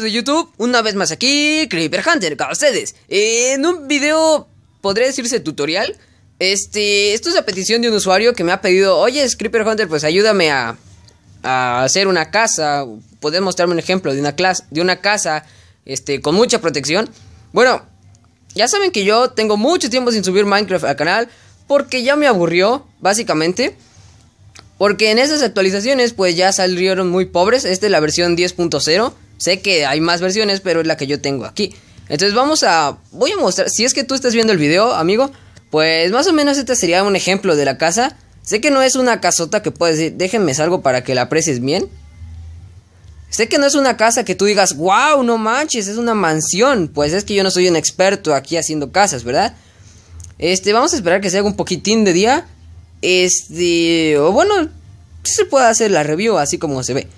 de YouTube, una vez más aquí, Creeper Hunter, para ustedes. Eh, en un video, podría decirse tutorial. Este, esto es a petición de un usuario que me ha pedido, oye, Creeper Hunter, pues ayúdame a, hacer una casa. poder mostrarme un ejemplo de una, clase, de una casa este, con mucha protección. Bueno, ya saben que yo tengo mucho tiempo sin subir Minecraft al canal porque ya me aburrió, básicamente. Porque en esas actualizaciones pues ya salieron muy pobres. Esta es la versión 10.0. Sé que hay más versiones, pero es la que yo tengo aquí. Entonces vamos a... Voy a mostrar, si es que tú estás viendo el video, amigo, pues más o menos este sería un ejemplo de la casa. Sé que no es una casota que puedes decir, déjenme salgo para que la aprecies bien. Sé que no es una casa que tú digas, wow, no manches, es una mansión. Pues es que yo no soy un experto aquí haciendo casas, ¿verdad? Este, vamos a esperar que se haga un poquitín de día. Este, o bueno, se puede hacer la review así como se ve.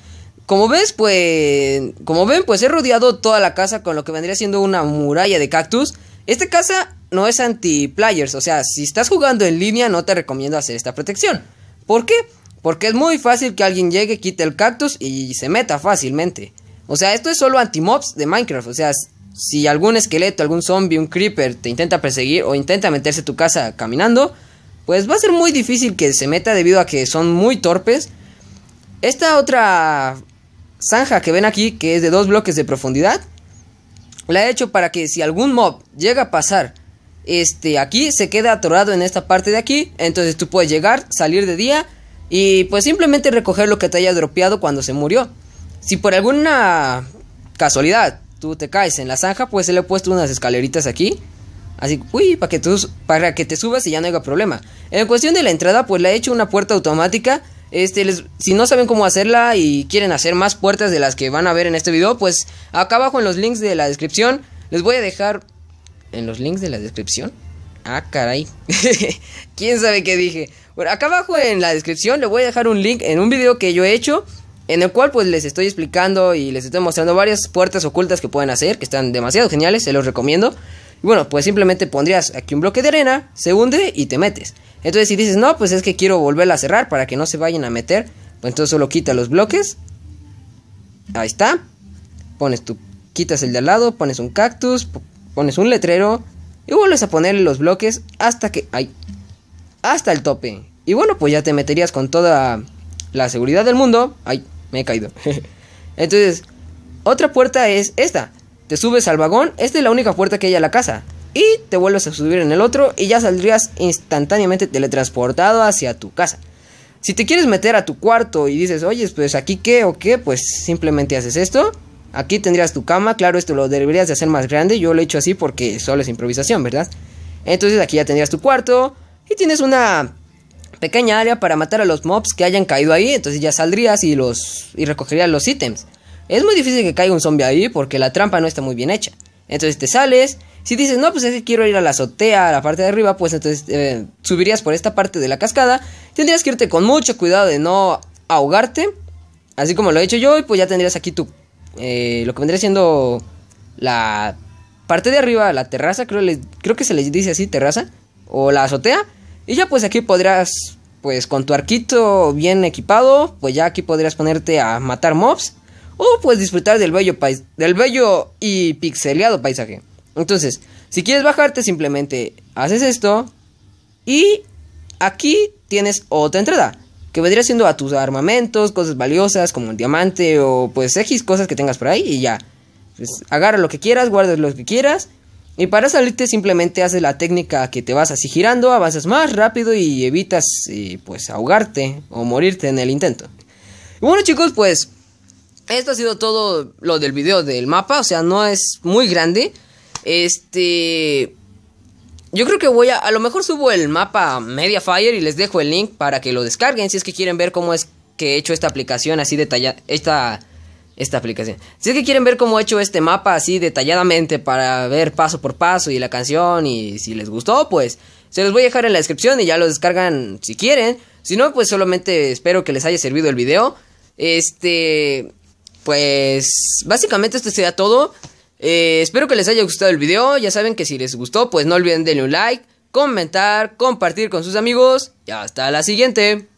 Como ves, pues. Como ven, pues he rodeado toda la casa con lo que vendría siendo una muralla de cactus. Esta casa no es anti-players, o sea, si estás jugando en línea no te recomiendo hacer esta protección. ¿Por qué? Porque es muy fácil que alguien llegue, quite el cactus y se meta fácilmente. O sea, esto es solo anti-mobs de Minecraft. O sea, si algún esqueleto, algún zombie, un creeper te intenta perseguir o intenta meterse a tu casa caminando, pues va a ser muy difícil que se meta debido a que son muy torpes. Esta otra zanja que ven aquí, que es de dos bloques de profundidad, la he hecho para que si algún mob llega a pasar este, aquí, se queda atorado en esta parte de aquí. Entonces tú puedes llegar, salir de día y pues simplemente recoger lo que te haya dropeado cuando se murió. Si por alguna casualidad tú te caes en la zanja, pues se le he puesto unas escaleritas aquí. Así, uy, para que, tú, para que te subas y ya no haya problema. En cuestión de la entrada, pues le he hecho una puerta automática este, si no saben cómo hacerla y quieren hacer más puertas de las que van a ver en este video, pues acá abajo en los links de la descripción les voy a dejar en los links de la descripción. Ah, caray. ¿Quién sabe qué dije? Bueno, acá abajo en la descripción les voy a dejar un link en un video que yo he hecho en el cual pues les estoy explicando y les estoy mostrando varias puertas ocultas que pueden hacer, que están demasiado geniales, se los recomiendo bueno, pues simplemente pondrías aquí un bloque de arena, se hunde y te metes. Entonces si dices, no, pues es que quiero volverla a cerrar para que no se vayan a meter, pues entonces solo quita los bloques. Ahí está. Pones tu, quitas el de al lado, pones un cactus, pones un letrero y vuelves a ponerle los bloques hasta que... Ay, hasta el tope. Y bueno, pues ya te meterías con toda la seguridad del mundo. Ay, me he caído. Entonces, otra puerta es esta. Te subes al vagón, esta es la única puerta que hay a la casa. Y te vuelves a subir en el otro y ya saldrías instantáneamente teletransportado hacia tu casa. Si te quieres meter a tu cuarto y dices, oye, pues aquí qué o qué, pues simplemente haces esto. Aquí tendrías tu cama, claro, esto lo deberías de hacer más grande. Yo lo he hecho así porque solo es improvisación, ¿verdad? Entonces aquí ya tendrías tu cuarto y tienes una pequeña área para matar a los mobs que hayan caído ahí. Entonces ya saldrías y los y recogerías los ítems. Es muy difícil que caiga un zombie ahí porque la trampa no está muy bien hecha. Entonces te sales. Si dices, no, pues es que quiero ir a la azotea, a la parte de arriba, pues entonces eh, subirías por esta parte de la cascada. Tendrías que irte con mucho cuidado de no ahogarte. Así como lo he hecho yo, y pues ya tendrías aquí tu. Eh, lo que vendría siendo la parte de arriba, la terraza, creo, creo que se les dice así, terraza. O la azotea. Y ya pues aquí podrás, pues con tu arquito bien equipado, pues ya aquí podrías ponerte a matar mobs o puedes disfrutar del bello, del bello y pixeleado paisaje. Entonces, si quieres bajarte, simplemente haces esto y aquí tienes otra entrada que vendría siendo a tus armamentos, cosas valiosas como el diamante o pues X cosas que tengas por ahí y ya. Pues, agarra lo que quieras, guarda lo que quieras y para salirte simplemente haces la técnica que te vas así girando, avanzas más rápido y evitas eh, pues ahogarte o morirte en el intento. Y bueno chicos, pues esto ha sido todo lo del video del mapa, o sea, no es muy grande. Este... Yo creo que voy a... A lo mejor subo el mapa Mediafire y les dejo el link para que lo descarguen si es que quieren ver cómo es que he hecho esta aplicación así detallada... Esta... Esta aplicación. Si es que quieren ver cómo he hecho este mapa así detalladamente para ver paso por paso y la canción y si les gustó, pues se los voy a dejar en la descripción y ya lo descargan si quieren. Si no, pues solamente espero que les haya servido el video. Este pues básicamente esto sería todo. Eh, espero que les haya gustado el video. Ya saben que si les gustó, pues no olviden darle un like, comentar, compartir con sus amigos. Y hasta la siguiente.